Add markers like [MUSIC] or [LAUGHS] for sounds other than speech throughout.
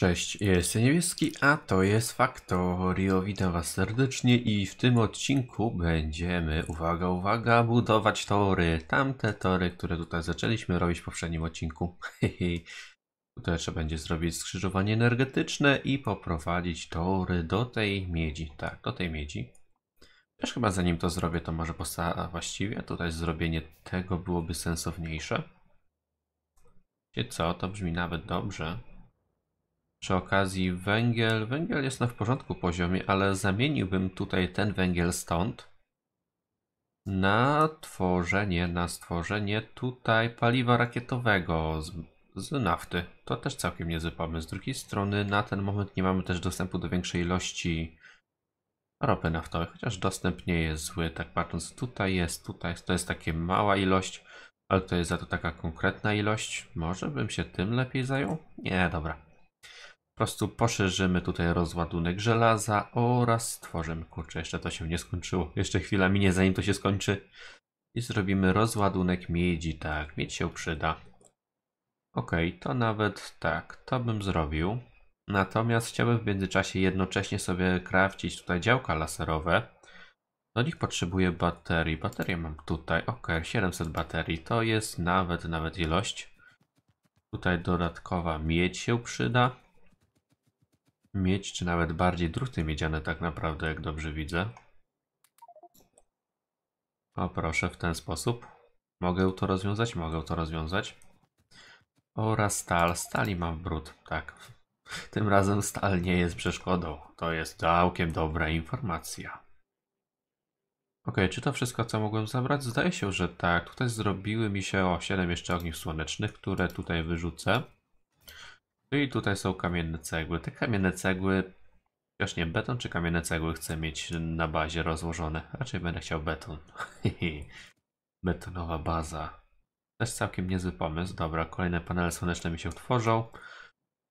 Cześć, jestem Niebieski, a to jest Factorio. Witam Was serdecznie i w tym odcinku będziemy, uwaga, uwaga, budować tory. Tamte tory, które tutaj zaczęliśmy robić w poprzednim odcinku. [LAUGHS] tutaj trzeba będzie zrobić skrzyżowanie energetyczne i poprowadzić tory do tej miedzi. Tak, do tej miedzi. Też chyba zanim to zrobię, to może posta właściwie tutaj zrobienie tego byłoby sensowniejsze. Wiecie co, to brzmi nawet dobrze. Przy okazji węgiel. Węgiel jest na w porządku poziomie, ale zamieniłbym tutaj ten węgiel stąd na tworzenie, na stworzenie tutaj paliwa rakietowego z, z nafty. To też całkiem niezły pomysł. Z drugiej strony na ten moment nie mamy też dostępu do większej ilości ropy naftowej, chociaż dostęp nie jest zły, tak patrząc tutaj jest, tutaj to jest takie mała ilość, ale to jest za to taka konkretna ilość. Może bym się tym lepiej zajął? Nie, dobra. Po prostu poszerzymy tutaj rozładunek żelaza oraz stworzymy, kurczę, jeszcze to się nie skończyło. Jeszcze chwila minie zanim to się skończy. I zrobimy rozładunek miedzi, tak, miedź się przyda. Ok, to nawet tak, to bym zrobił. Natomiast chciałbym w międzyczasie jednocześnie sobie krawcić tutaj działka laserowe. Do nich potrzebuję baterii. Baterię mam tutaj, ok, 700 baterii, to jest nawet, nawet ilość. Tutaj dodatkowa miedź się przyda. Mieć, czy nawet bardziej druty miedziane tak naprawdę, jak dobrze widzę. O proszę, w ten sposób. Mogę to rozwiązać? Mogę to rozwiązać. Oraz stal. Stali mam brud, tak. Tym razem stal nie jest przeszkodą. To jest całkiem dobra informacja. Ok, czy to wszystko, co mogłem zabrać? Zdaje się, że tak. Tutaj zrobiły mi się o 7 jeszcze ogniw słonecznych, które tutaj wyrzucę. No i tutaj są kamienne cegły. Te kamienne cegły, chociaż nie beton czy kamienne cegły chcę mieć na bazie rozłożone. Raczej będę chciał beton. [LAUGHS] Betonowa baza. Też całkiem niezły pomysł. Dobra, kolejne panele słoneczne mi się tworzą.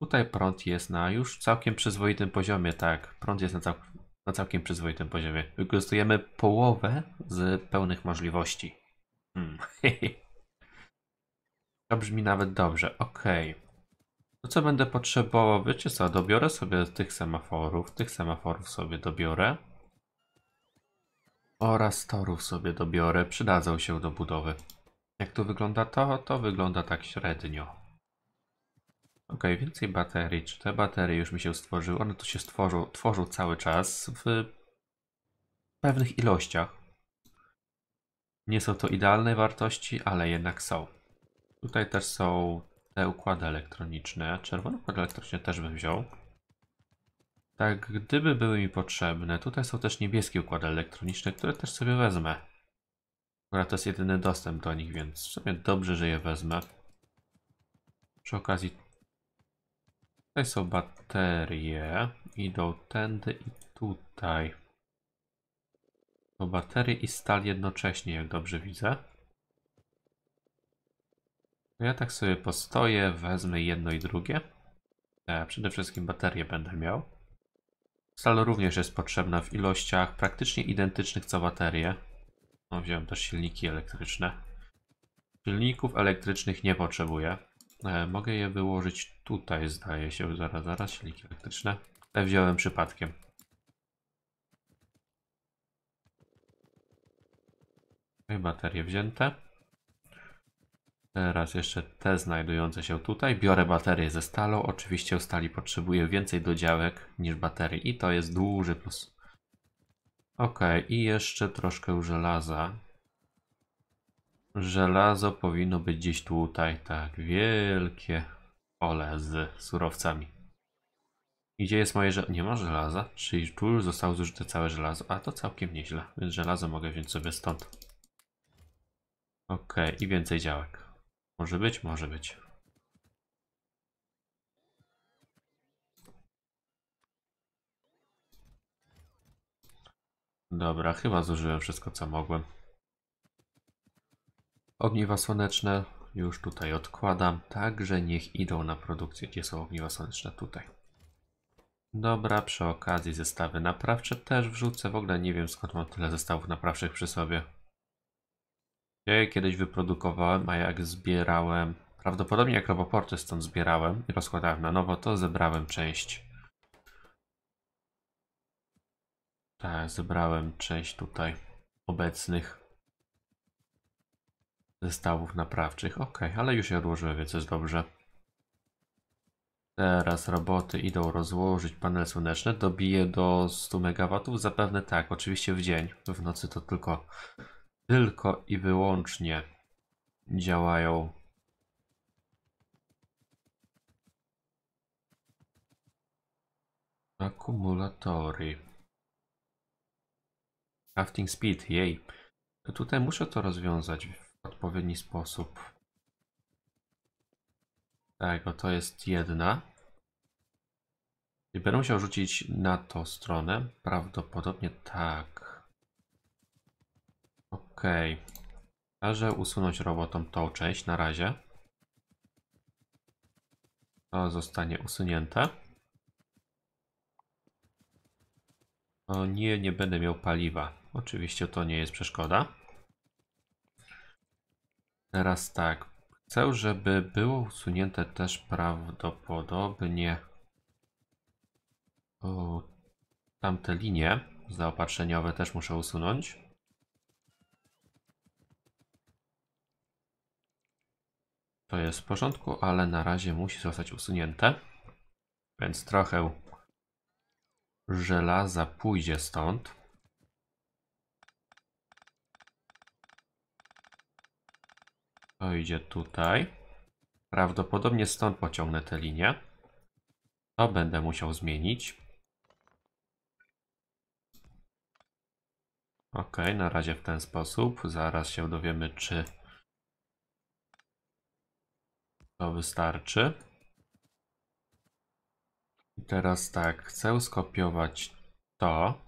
Tutaj prąd jest na już całkiem przyzwoitym poziomie, tak. Prąd jest na, cał na całkiem przyzwoitym poziomie. Wykorzystujemy połowę z pełnych możliwości. Hmm. [LAUGHS] to brzmi nawet dobrze. Okej. Okay. To co będę potrzebował, wiecie co, dobiorę sobie tych semaforów, tych semaforów sobie dobiorę. Oraz torów sobie dobiorę, przydadzą się do budowy. Jak to wygląda to? To wygląda tak średnio. Ok, więcej baterii. Czy te baterie już mi się stworzyły? One tu się stworzą, tworzą cały czas w pewnych ilościach. Nie są to idealne wartości, ale jednak są. Tutaj też są te układy elektroniczne. Czerwony układ elektroniczny też bym wziął. Tak, gdyby były mi potrzebne. Tutaj są też niebieskie układy elektroniczne, które też sobie wezmę. Akurat to jest jedyny dostęp do nich, więc w sumie dobrze, że je wezmę. Przy okazji tutaj są baterie. Idą tędy i tutaj. To baterie i stal jednocześnie, jak dobrze widzę ja tak sobie postoję, wezmę jedno i drugie. E, przede wszystkim baterie będę miał. Stalo również jest potrzebna w ilościach praktycznie identycznych co baterie. No, wziąłem też silniki elektryczne. Silników elektrycznych nie potrzebuję. E, mogę je wyłożyć tutaj, zdaje się. Zaraz, zaraz, silniki elektryczne. Te wziąłem przypadkiem. No baterie wzięte. Teraz jeszcze te znajdujące się tutaj. Biorę baterię ze stalą. Oczywiście stali potrzebuję więcej dodziałek niż baterii i to jest duży plus. Ok, i jeszcze troszkę żelaza. Żelazo powinno być gdzieś tutaj, tak, wielkie pole z surowcami. gdzie jest moje żelazo? Nie ma żelaza, czyli tu już zostało zużyte całe żelazo, a to całkiem nieźle, więc żelazo mogę wziąć sobie stąd. Ok, i więcej działek. Może być, może być. Dobra, chyba zużyłem wszystko co mogłem. Ogniwa słoneczne już tutaj odkładam, także niech idą na produkcję, gdzie są ogniwa słoneczne tutaj. Dobra, przy okazji zestawy naprawcze też wrzucę. W ogóle nie wiem skąd mam tyle zestawów naprawczych przy sobie. Ja je kiedyś wyprodukowałem, a jak zbierałem, prawdopodobnie jak roboporty stąd zbierałem i rozkładałem na nowo, to zebrałem część. Tak, zebrałem część tutaj obecnych zestawów naprawczych. Ok, ale już je odłożyłem, więc jest dobrze. Teraz roboty idą rozłożyć panele słoneczne. Dobiję do 100 MW, zapewne tak, oczywiście w dzień. W nocy to tylko tylko i wyłącznie działają akumulatory. Crafting speed, jej. To tutaj muszę to rozwiązać w odpowiedni sposób. Tak, bo to jest jedna. I będę musiał rzucić na tą stronę. Prawdopodobnie tak. Okej. Okay. Każę usunąć robotom tą część na razie. To zostanie usunięte. O nie, nie będę miał paliwa. Oczywiście to nie jest przeszkoda. Teraz tak. Chcę, żeby było usunięte też prawdopodobnie o, tamte linie zaopatrzeniowe też muszę usunąć. To jest w porządku, ale na razie musi zostać usunięte. Więc trochę żelaza pójdzie stąd. To idzie tutaj. Prawdopodobnie stąd pociągnę tę linię. To będę musiał zmienić. Ok, na razie w ten sposób. Zaraz się dowiemy, czy to wystarczy. I teraz tak, chcę skopiować to.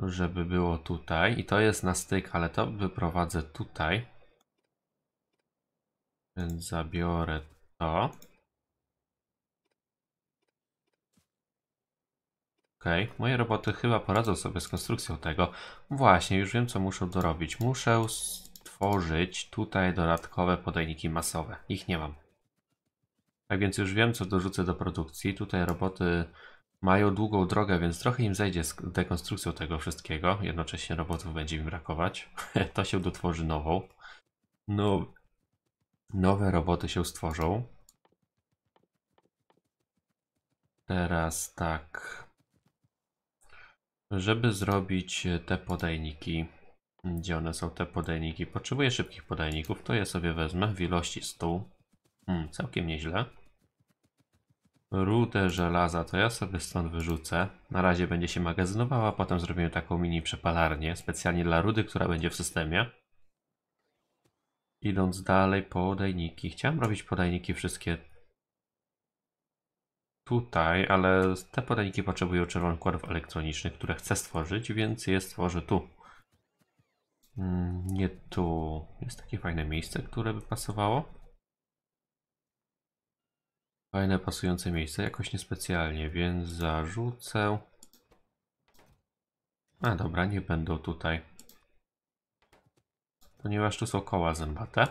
Żeby było tutaj. I to jest na styk, ale to wyprowadzę tutaj. Więc zabiorę to. Okej, okay. moje roboty chyba poradzą sobie z konstrukcją tego. Właśnie, już wiem co muszę dorobić. Muszę stworzyć tutaj dodatkowe podajniki masowe. Ich nie mam. Tak więc już wiem co dorzucę do produkcji. Tutaj roboty mają długą drogę, więc trochę im zajdzie z dekonstrukcją tego wszystkiego. Jednocześnie robotów będzie im brakować. [LAUGHS] to się dotworzy nową. No, nowe roboty się stworzą. Teraz tak, żeby zrobić e, te podajniki, gdzie one są te podajniki, potrzebuję szybkich podajników, to ja sobie wezmę w ilości 100. Hmm, całkiem nieźle. Rudę żelaza to ja sobie stąd wyrzucę. Na razie będzie się magazynowała, potem zrobimy taką mini przepalarnię, specjalnie dla rudy, która będzie w systemie. Idąc dalej, podajniki. Chciałem robić podajniki wszystkie tutaj, ale te podajniki potrzebują czerwonkładów elektronicznych, które chcę stworzyć, więc je stworzę tu. Mm, nie tu. Jest takie fajne miejsce, które by pasowało. Fajne, pasujące miejsce, jakoś niespecjalnie, więc zarzucę. A dobra, nie będą tutaj. Ponieważ tu są koła zębate.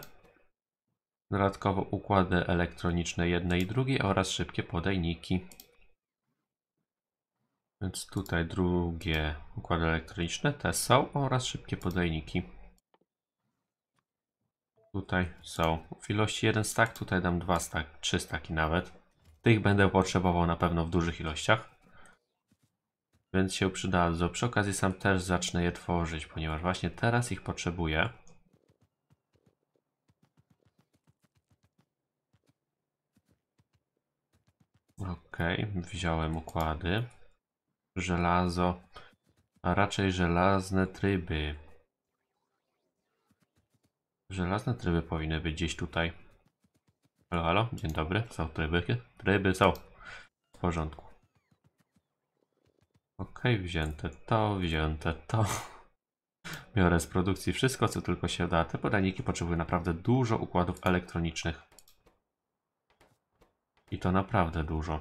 Dodatkowo układy elektroniczne jednej i drugiej oraz szybkie podajniki. Więc tutaj drugie układy elektroniczne, te są oraz szybkie podajniki. Tutaj są. W ilości jeden stak, tutaj dam dwa stak, trzy staki nawet. Tych będę potrzebował na pewno w dużych ilościach. Więc się przydadzą. Przy okazji sam też zacznę je tworzyć, ponieważ właśnie teraz ich potrzebuję. Okej, okay, wziąłem układy. Żelazo, a raczej żelazne tryby. Żelazne tryby powinny być gdzieś tutaj. Halo, halo, dzień dobry, są tryby? Tryby są. W porządku. Okej, okay, wzięte to, wzięte to. Biorę z produkcji wszystko, co tylko się da. Te podajniki potrzebują naprawdę dużo układów elektronicznych. I to naprawdę dużo.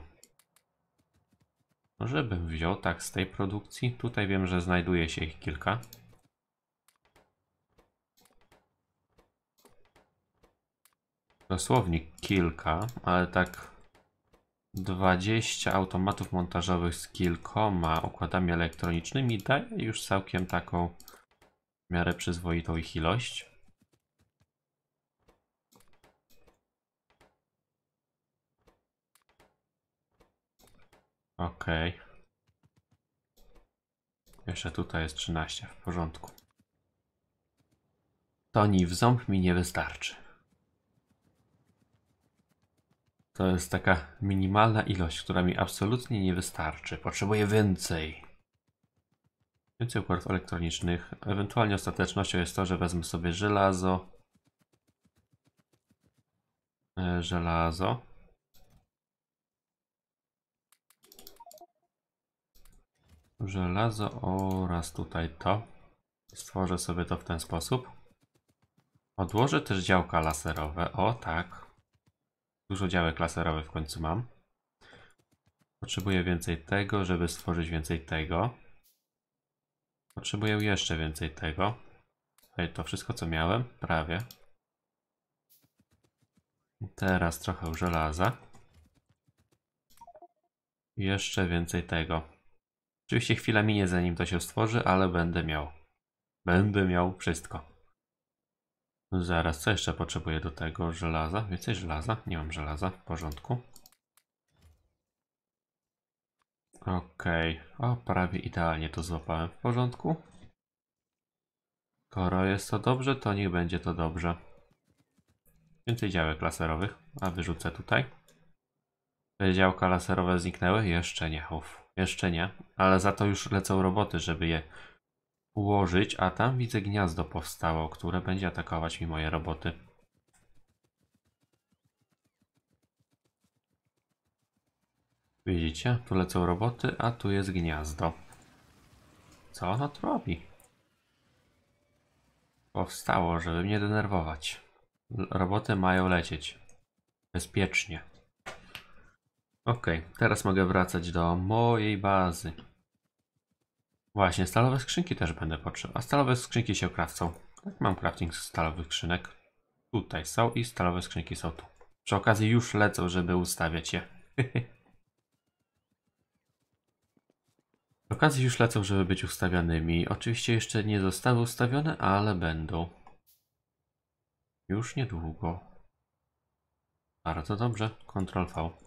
Może no, bym wziął tak z tej produkcji. Tutaj wiem, że znajduje się ich kilka. Dosłownie kilka, ale tak 20 automatów montażowych z kilkoma układami elektronicznymi daje już całkiem taką w miarę przyzwoitą ich ilość. Okej. Okay. Jeszcze tutaj jest 13, w porządku. Toni, w ząb mi nie wystarczy. To jest taka minimalna ilość, która mi absolutnie nie wystarczy. Potrzebuję więcej. Więcej układów elektronicznych. Ewentualnie ostatecznością jest to, że wezmę sobie żelazo. E, żelazo. Żelazo oraz tutaj to. Stworzę sobie to w ten sposób. Odłożę też działka laserowe. O tak. Dużo działek laserowych w końcu mam. Potrzebuję więcej tego, żeby stworzyć więcej tego. Potrzebuję jeszcze więcej tego. Tutaj to wszystko co miałem, prawie. Teraz trochę żelaza. Jeszcze więcej tego. Oczywiście chwila minie zanim to się stworzy, ale będę miał. Będę miał wszystko. No zaraz, co jeszcze potrzebuję do tego? Żelaza? Więcej żelaza? Nie mam żelaza. W porządku. Okej. Okay. O, prawie idealnie to złapałem. W porządku. Skoro jest to dobrze, to niech będzie to dobrze. Więcej działek laserowych, a wyrzucę tutaj. Te działka laserowe zniknęły? Jeszcze nie. Uf. Jeszcze nie, ale za to już lecą roboty, żeby je ułożyć, a tam widzę gniazdo powstało, które będzie atakować mi moje roboty. Widzicie, tu lecą roboty, a tu jest gniazdo. Co ono tu robi? Powstało, żeby mnie denerwować. Roboty mają lecieć. Bezpiecznie. Ok, teraz mogę wracać do mojej bazy. Właśnie, stalowe skrzynki też będę potrzebował. A stalowe skrzynki się krawcą. Tak, mam crafting stalowych skrzynek. Tutaj są i stalowe skrzynki są tu. Przy okazji już lecą, żeby ustawiać je. [LAUGHS] Przy okazji już lecą, żeby być ustawianymi. Oczywiście jeszcze nie zostały ustawione, ale będą. Już niedługo. Bardzo dobrze. Ctrl V.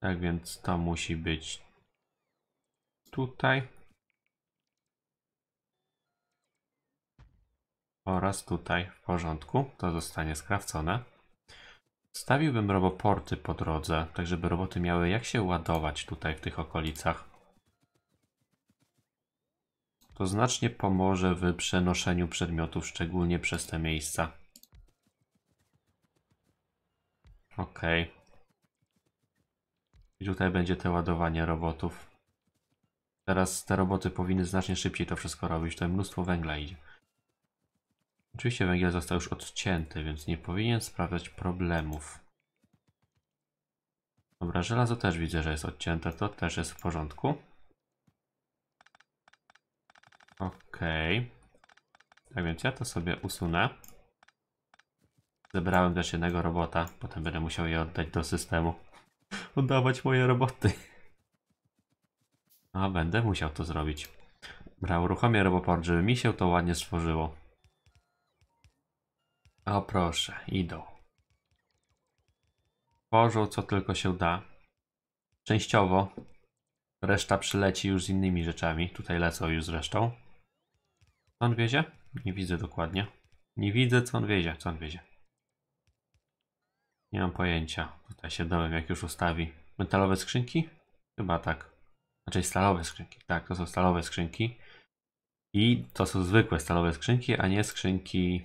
Tak więc to musi być tutaj. Oraz tutaj w porządku. To zostanie skrawcone. Stawiłbym roboporty po drodze, tak żeby roboty miały jak się ładować tutaj w tych okolicach. To znacznie pomoże w przenoszeniu przedmiotów, szczególnie przez te miejsca. Okej. Okay. I tutaj będzie te ładowanie robotów. Teraz te roboty powinny znacznie szybciej to wszystko robić, To mnóstwo węgla idzie. Oczywiście węgiel został już odcięty, więc nie powinien sprawiać problemów. Dobra, żelazo też widzę, że jest odcięte, to też jest w porządku. Okej. Okay. Tak więc ja to sobie usunę. Zebrałem też jednego robota, potem będę musiał je oddać do systemu oddawać moje roboty. A, będę musiał to zrobić. Bra, uruchomię roboport, żeby mi się to ładnie stworzyło. O proszę, idą. Tworzą co tylko się da. Częściowo. Reszta przyleci już z innymi rzeczami. Tutaj lecą już zresztą. Co on wiezie? Nie widzę dokładnie. Nie widzę, co on wiezie, co on wiezie. Nie mam pojęcia. Tutaj się dowiem, jak już ustawi. Metalowe skrzynki? Chyba tak. Znaczy stalowe skrzynki. Tak, to są stalowe skrzynki. I to są zwykłe stalowe skrzynki, a nie skrzynki...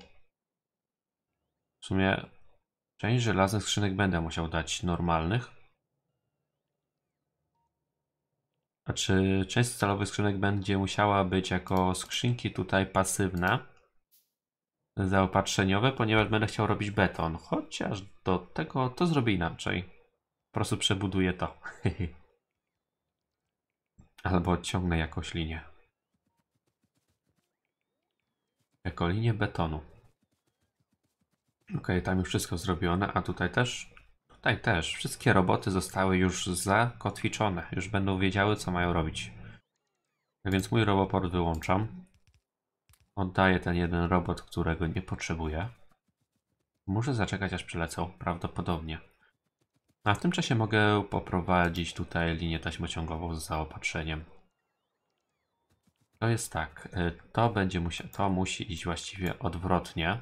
W sumie część żelaznych skrzynek będę musiał dać normalnych. A czy część stalowych skrzynek będzie musiała być jako skrzynki tutaj pasywna? zaopatrzeniowe, ponieważ będę chciał robić beton. Chociaż do tego to zrobię inaczej. Po prostu przebuduję to. [LAUGHS] Albo odciągnę jakąś linię. Jako linię betonu. Ok, tam już wszystko zrobione, a tutaj też? Tutaj też. Wszystkie roboty zostały już zakotwiczone. Już będą wiedziały, co mają robić. Tak więc mój roboport wyłączam. Oddaję ten jeden robot, którego nie potrzebuję. Muszę zaczekać aż przylecą, prawdopodobnie. A w tym czasie mogę poprowadzić tutaj linię taśmociągową z zaopatrzeniem. To jest tak, y, to będzie musia, to musi iść właściwie odwrotnie.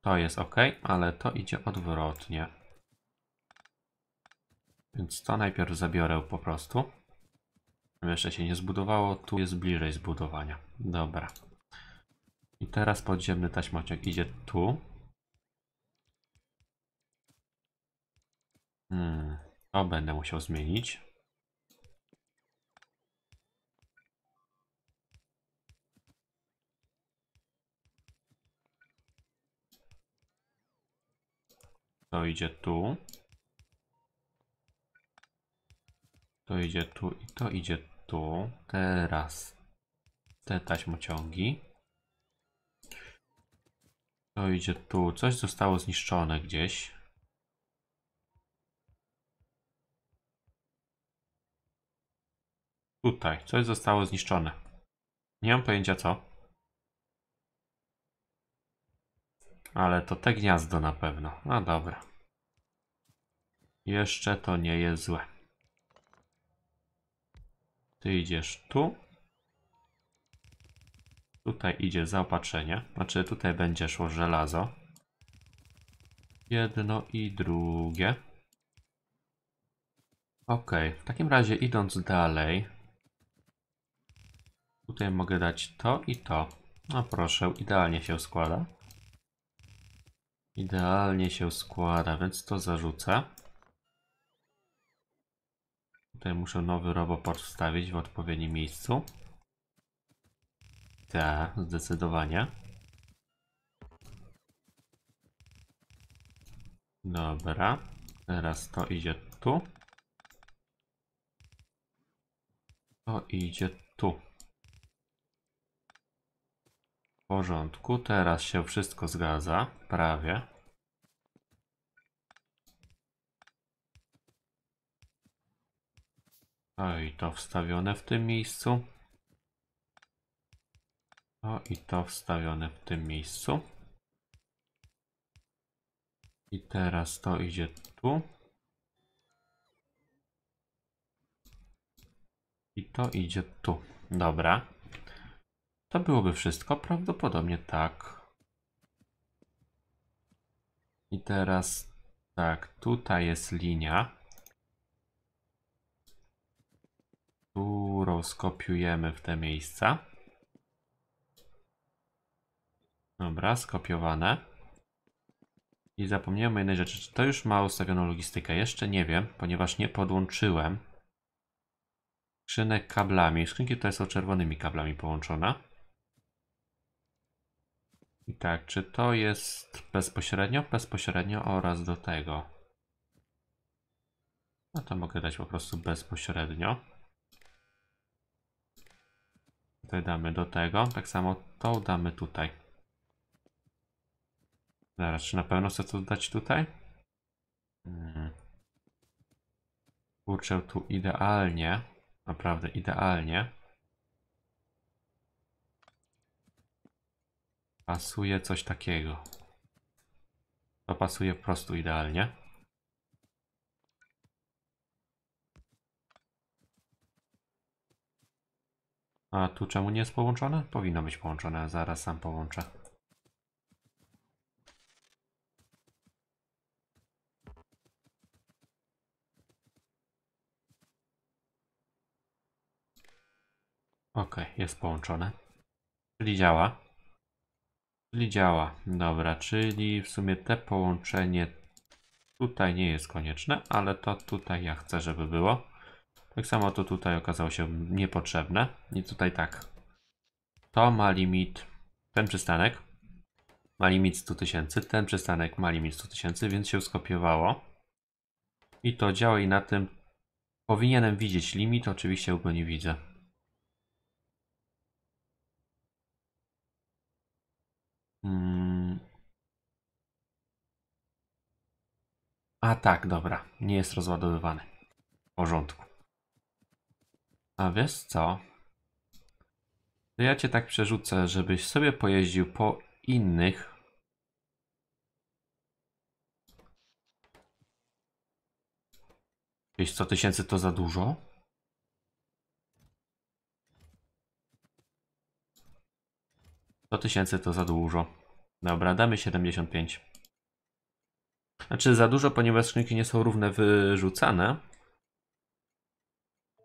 To jest ok, ale to idzie odwrotnie. Więc to najpierw zabiorę po prostu jeszcze się nie zbudowało, tu jest bliżej zbudowania. Dobra. I teraz podziemny taśmociąg idzie tu. Hmm, to będę musiał zmienić. To idzie tu. To idzie tu i to idzie tu, teraz te taśmociągi. To idzie tu, coś zostało zniszczone gdzieś. Tutaj, coś zostało zniszczone. Nie mam pojęcia co. Ale to te gniazdo na pewno. No dobra. Jeszcze to nie jest złe. Ty idziesz tu. Tutaj idzie zaopatrzenie. Znaczy tutaj będzie szło żelazo. Jedno i drugie. Ok, w takim razie idąc dalej. Tutaj mogę dać to i to. No proszę, idealnie się składa. Idealnie się składa, więc to zarzucę. Tutaj muszę nowy roboport wstawić w odpowiednim miejscu. Tak, zdecydowanie. Dobra, teraz to idzie tu. To idzie tu. W porządku, teraz się wszystko zgadza, prawie. O i to wstawione w tym miejscu. O i to wstawione w tym miejscu. I teraz to idzie tu. I to idzie tu. Dobra. To byłoby wszystko? Prawdopodobnie tak. I teraz tak, tutaj jest linia. którą skopiujemy w te miejsca. Dobra, skopiowane. I zapomniałem o jednej rzeczy. Czy to już ma ustawioną logistykę? Jeszcze nie wiem, ponieważ nie podłączyłem skrzynek kablami. Skrzynki tutaj są czerwonymi kablami połączone. I tak, czy to jest bezpośrednio? Bezpośrednio oraz do tego. No to mogę dać po prostu bezpośrednio. Tutaj damy do tego. Tak samo tą damy tutaj. Zaraz, czy na pewno chcę to dać tutaj? Hmm. Kurczę, tu idealnie. Naprawdę idealnie. Pasuje coś takiego. To pasuje po prostu idealnie. A tu czemu nie jest połączone? Powinno być połączone, zaraz sam połączę. Ok, jest połączone. Czyli działa. Czyli działa. Dobra, czyli w sumie te połączenie tutaj nie jest konieczne, ale to tutaj ja chcę, żeby było. Tak samo to tutaj okazało się niepotrzebne. I tutaj tak. To ma limit, ten przystanek ma limit 100 tysięcy, ten przystanek ma limit 100 tysięcy, więc się skopiowało. I to działa i na tym powinienem widzieć limit, oczywiście go nie widzę. Hmm. A tak, dobra, nie jest rozładowywany. W porządku. A wiesz co? To ja cię tak przerzucę, żebyś sobie pojeździł po innych. Jakieś 100 tysięcy to za dużo? To tysięcy to za dużo. Dobra, damy 75. Znaczy za dużo, ponieważ skrzynki nie są równe wyrzucane.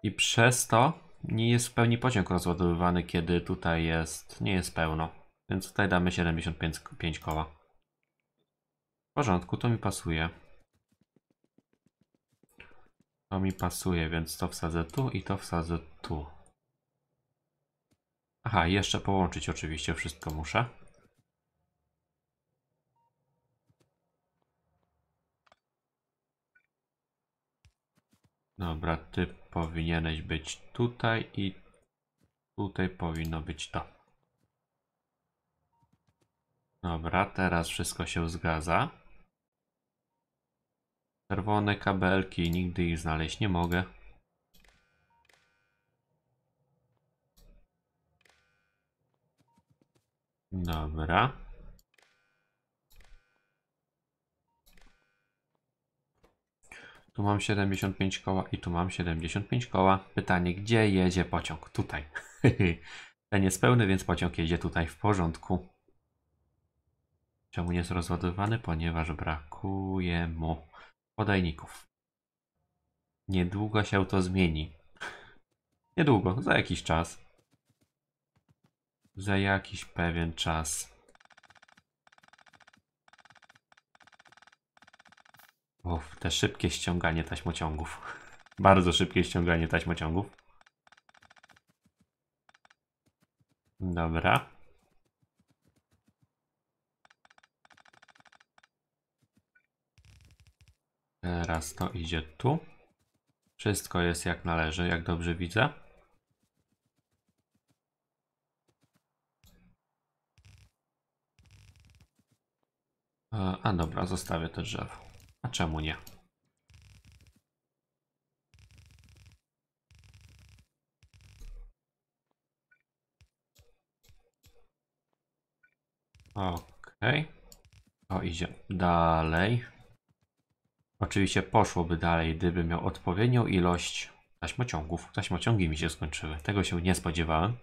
I przez to nie jest w pełni pociąg rozładowywany, kiedy tutaj jest, nie jest pełno. Więc tutaj damy 75 koła. W porządku, to mi pasuje. To mi pasuje, więc to wsadzę tu i to wsadzę tu. Aha, jeszcze połączyć oczywiście wszystko muszę. Dobra, ty powinieneś być tutaj i tutaj powinno być to. Dobra, teraz wszystko się zgadza. Czerwone kabelki, nigdy ich znaleźć nie mogę. Dobra. Tu mam 75 koła i tu mam 75 koła. Pytanie, gdzie jedzie pociąg? Tutaj. [LAUGHS] Ten jest pełny, więc pociąg jedzie tutaj w porządku. Czemu nie jest rozładowany? Ponieważ brakuje mu podajników. Niedługo się to zmieni. Niedługo, za jakiś czas. Za jakiś pewien czas. te szybkie ściąganie taśmociągów. Bardzo szybkie ściąganie taśmociągów. Dobra. Teraz to idzie tu. Wszystko jest jak należy, jak dobrze widzę. E, a dobra, zostawię to drzewo. A czemu nie? Okej. Okay. To idzie dalej. Oczywiście poszłoby dalej, gdyby miał odpowiednią ilość taśmociągów. Taśmociągi mi się skończyły. Tego się nie spodziewałem.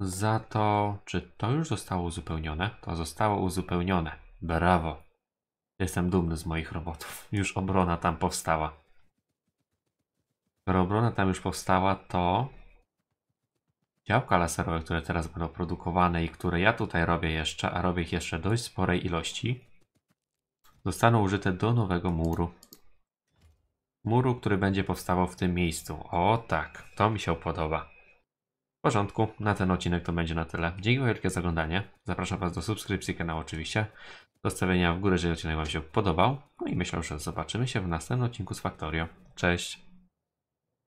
Za to, czy to już zostało uzupełnione? To zostało uzupełnione. Brawo. Jestem dumny z moich robotów. Już obrona tam powstała. Skoro obrona tam już powstała, to działka laserowe, które teraz będą produkowane i które ja tutaj robię jeszcze, a robię ich jeszcze dość sporej ilości, zostaną użyte do nowego muru. Muru, który będzie powstawał w tym miejscu. O tak, to mi się podoba. W porządku, na ten odcinek to będzie na tyle. Dzięki wielkie za oglądanie. Zapraszam Was do subskrypcji kanału oczywiście zostawienia w górę, jeżeli odcinek Wam się podobał. No i myślę, że zobaczymy się w następnym odcinku z Factorio. Cześć!